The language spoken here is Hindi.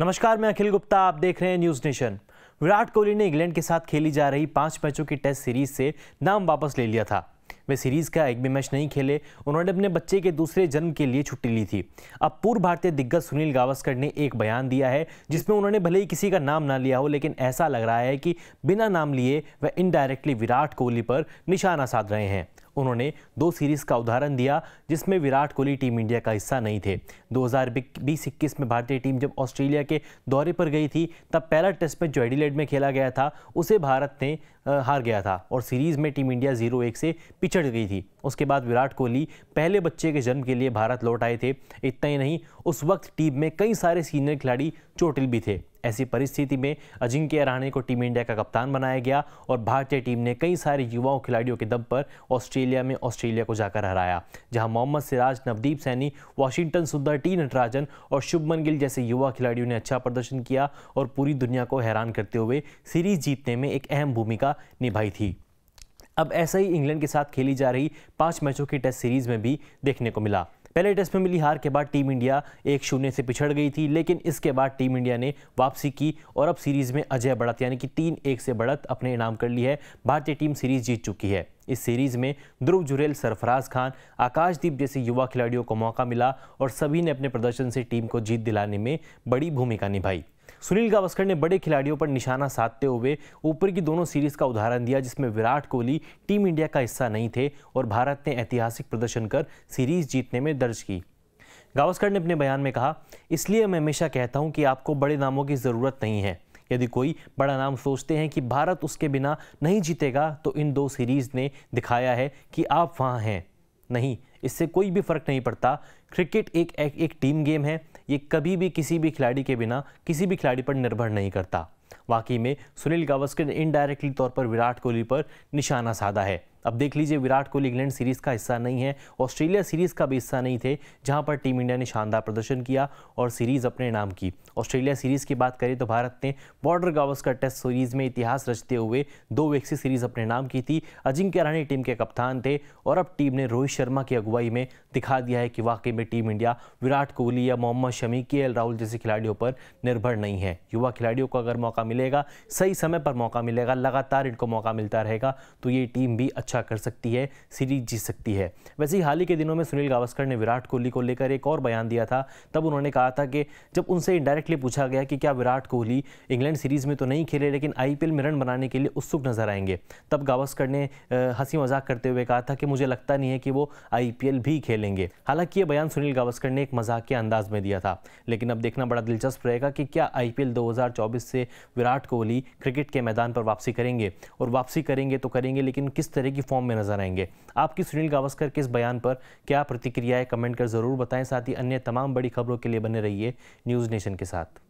नमस्कार मैं अखिल गुप्ता आप देख रहे हैं न्यूज नेशन विराट कोहली ने इंग्लैंड के साथ खेली जा रही पांच मैचों की टेस्ट सीरीज से नाम वापस ले लिया था वे सीरीज का एक भी मैच नहीं खेले उन्होंने अपने बच्चे के दूसरे जन्म के लिए छुट्टी ली थी अब पूर्व भारतीय दिग्गज सुनील गावस्कर ने एक बयान दिया है जिसमें उन्होंने भले ही किसी का नाम ना लिया हो लेकिन ऐसा लग रहा है कि बिना नाम लिए वह इनडायरेक्टली विराट कोहली पर निशाना साध रहे हैं उन्होंने दो सीरीज का उदाहरण दिया जिसमें विराट कोहली टीम इंडिया का हिस्सा नहीं थे दो हजार में भारतीय टीम जब ऑस्ट्रेलिया के दौरे पर गई थी तब पहला टेस्ट मैच जो एडिलेड में खेला गया था उसे भारत ने हार गया था और सीरीज में टीम इंडिया जीरो एक से पिछड़ गई थी उसके बाद विराट कोहली पहले बच्चे के जन्म के लिए भारत लौट आए थे इतना ही नहीं उस वक्त टीम में कई सारे सीनियर खिलाड़ी चोटिल भी थे ऐसी परिस्थिति में अजिंक्य रहाणे को टीम इंडिया का कप्तान बनाया गया और भारतीय टीम ने कई सारे युवाओं खिलाड़ियों के दम पर ऑस्ट्रेलिया में ऑस्ट्रेलिया को जाकर हराया जहां मोहम्मद सिराज नवदीप सैनी वाशिंगटन सुंदर टी नटराजन और शुभमन गिल जैसे युवा खिलाड़ियों ने अच्छा प्रदर्शन किया और पूरी दुनिया को हैरान करते हुए सीरीज जीतने में एक अहम भूमिका निभाई थी अब ऐसा ही इंग्लैंड के साथ खेली जा रही पांच मैचों की टेस्ट सीरीज में भी देखने को मिला पहले टेस्ट में मिली हार के बाद टीम इंडिया एक शून्य से पिछड़ गई थी लेकिन इसके बाद टीम इंडिया ने वापसी की और अब सीरीज़ में अजय बढ़त यानी कि तीन एक से बढ़त अपने इनाम कर ली है भारतीय टीम सीरीज़ जीत चुकी है इस सीरीज़ में ध्रुव जुरेल सरफराज खान आकाशदीप जैसे युवा खिलाड़ियों को मौका मिला और सभी ने अपने प्रदर्शन से टीम को जीत दिलाने में बड़ी भूमिका निभाई सुनील गावस्कर ने बड़े खिलाड़ियों पर निशाना साधते हुए ऊपर की दोनों सीरीज का उदाहरण दिया जिसमें विराट कोहली टीम इंडिया का हिस्सा नहीं थे और भारत ने ऐतिहासिक प्रदर्शन कर सीरीज जीतने में दर्ज की गावस्कर ने अपने बयान में कहा इसलिए मैं हमेशा कहता हूं कि आपको बड़े नामों की ज़रूरत नहीं है यदि कोई बड़ा नाम सोचते हैं कि भारत उसके बिना नहीं जीतेगा तो इन दो सीरीज़ ने दिखाया है कि आप वहाँ हैं नहीं इससे कोई भी फ़र्क नहीं पड़ता क्रिकेट एक, एक एक टीम गेम है ये कभी भी किसी भी खिलाड़ी के बिना किसी भी खिलाड़ी पर निर्भर नहीं करता वाकई में सुनील गावस्कर ने इनडायरेक्टली तौर पर विराट कोहली पर निशाना साधा है अब देख लीजिए विराट कोहली इंग्लैंड सीरीज़ का हिस्सा नहीं है ऑस्ट्रेलिया सीरीज़ का भी हिस्सा नहीं थे जहां पर टीम इंडिया ने शानदार प्रदर्शन किया और सीरीज़ अपने नाम की ऑस्ट्रेलिया सीरीज़ की बात करें तो भारत ने बॉर्डर गावस्कर टेस्ट सीरीज़ में इतिहास रचते हुए दो वैक्सी सीरीज़ अपने नाम की थी अजिंक्य राणे टीम के कप्तान थे और अब टीम ने रोहित शर्मा की अगुवाई में दिखा दिया है कि वाकई में टीम इंडिया विराट कोहली या मोहम्मद शमी के एल राहुल जैसे खिलाड़ियों पर निर्भर नहीं है युवा खिलाड़ियों को अगर मौका मिलेगा सही समय पर मौका मिलेगा लगातार इनको मौका मिलता रहेगा तो ये टीम भी अच्छा कर सकती है सीरीज जीत सकती है वैसे ही हाल ही के दिनों में सुनील गावस्कर ने विराट कोहली को लेकर एक और बयान दिया था तब उन्होंने कहा था कि जब उनसे इंडायरेक्टली पूछा गया कि क्या विराट कोहली इंग्लैंड सीरीज में तो नहीं खेले लेकिन आई में रन बनाने के लिए उत्सुक नजर आएंगे तब गावस्कर ने हंसी मजाक करते हुए कहा था कि मुझे लगता नहीं है कि वो आई भी खेलेंगे हालांकि ये बयान सुनील गावस्कर ने एक मजाक के अंदाज में दिया था लेकिन अब देखना बड़ा दिलचस्प रहेगा कि क्या आई 2024 से विराट कोहली क्रिकेट के मैदान पर वापसी करेंगे और वापसी करेंगे तो करेंगे लेकिन किस तरह की की फॉर्म में नजर आएंगे आपकी सुनील गावस्कर के इस बयान पर क्या प्रतिक्रिया है कमेंट कर ज़रूर बताएं साथ ही अन्य तमाम बड़ी खबरों के लिए बने रहिए न्यूज़ नेशन के साथ